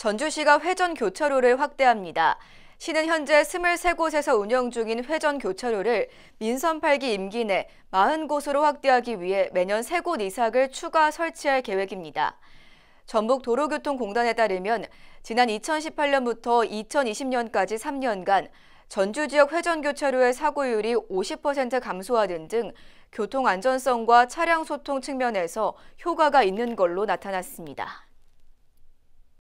전주시가 회전 교차로를 확대합니다. 시는 현재 23곳에서 운영 중인 회전 교차로를 민선 8기 임기 내 40곳으로 확대하기 위해 매년 3곳 이상을 추가 설치할 계획입니다. 전북도로교통공단에 따르면 지난 2018년부터 2020년까지 3년간 전주 지역 회전교차로의 사고율이 50% 감소하는 등 교통 안전성과 차량 소통 측면에서 효과가 있는 걸로 나타났습니다.